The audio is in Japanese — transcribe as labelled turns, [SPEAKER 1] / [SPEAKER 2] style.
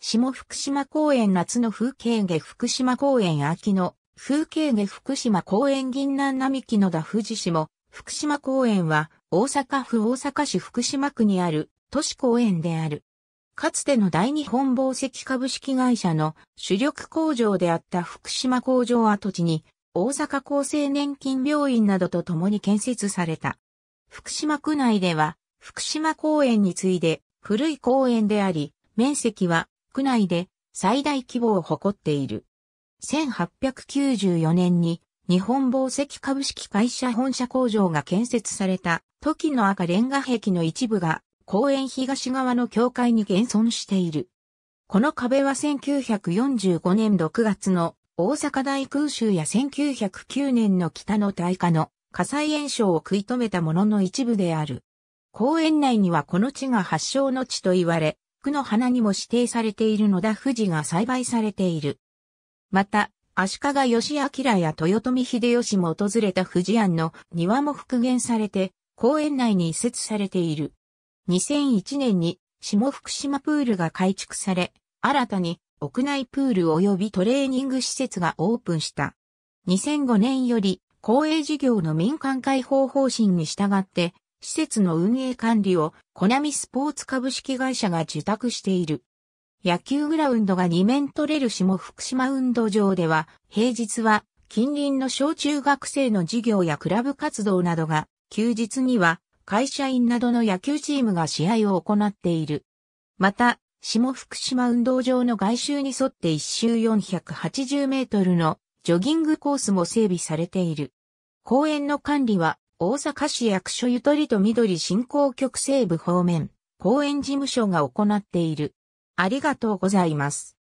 [SPEAKER 1] 下福島公園夏の風景下福島公園秋の風景下福島公園銀南並木の田富士市も福島公園は大阪府大阪市福島区にある都市公園である。かつての大日本紡績株式会社の主力工場であった福島工場跡地に大阪厚生年金病院などと共に建設された。福島区内では福島公園に次いで古い公園であり、面積は国内で最大規模を誇っている。1894年に日本宝石株式会社本社工場が建設された時の赤レンガ壁の一部が公園東側の境界に現存している。この壁は1945年6月の大阪大空襲や1909年の北の大火の火災炎症を食い止めたものの一部である。公園内にはこの地が発祥の地と言われ、区の花にも指定されているのだ富士が栽培されている。また、足利義明や豊臣秀吉も訪れた富士庵の庭も復元されて、公園内に移設されている。2001年に下福島プールが改築され、新たに屋内プール及びトレーニング施設がオープンした。2005年より公営事業の民間開放方針に従って施設の運営管理をコナミスポーツ株式会社が受託している。野球グラウンドが2面取れる下福島運動場では、平日は近隣の小中学生の授業やクラブ活動などが、休日には会社員などの野球チームが試合を行っている。また、下福島運動場の外周に沿って一周480メートルのジョギングコースも整備されている。公園の管理は大阪市役所ゆとりと緑振興局西部方面、公園事務所が行っている。ありがとうございます。